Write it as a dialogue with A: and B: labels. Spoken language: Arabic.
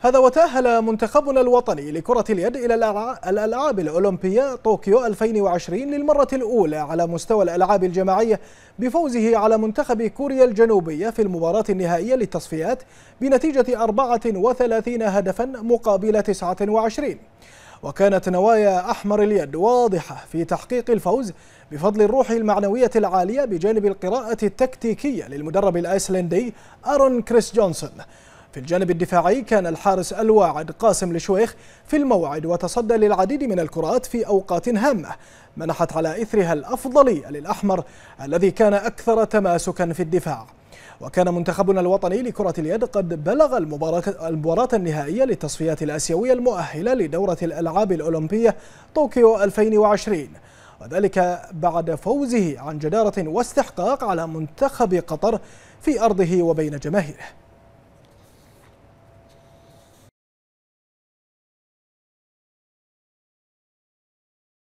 A: هذا وتأهل منتخبنا الوطني لكرة اليد إلى الألعاب الأولمبية طوكيو 2020 للمرة الأولى على مستوى الألعاب الجماعية بفوزه على منتخب كوريا الجنوبية في المباراة النهائية للتصفيات بنتيجة 34 هدفا مقابل 29 وكانت نوايا أحمر اليد واضحة في تحقيق الفوز بفضل الروح المعنوية العالية بجانب القراءة التكتيكية للمدرب الأيسلندي أرون كريس جونسون في الجانب الدفاعي كان الحارس الواعد قاسم لشويخ في الموعد وتصدى للعديد من الكرات في أوقات هامة منحت على إثرها الأفضلية للأحمر الذي كان أكثر تماسكا في الدفاع وكان منتخبنا الوطني لكرة اليد قد بلغ المباراة النهائية للتصفيات الآسيوية المؤهلة لدورة الألعاب الأولمبية طوكيو 2020 وذلك بعد فوزه عن جدارة واستحقاق على منتخب قطر في أرضه وبين جماهيره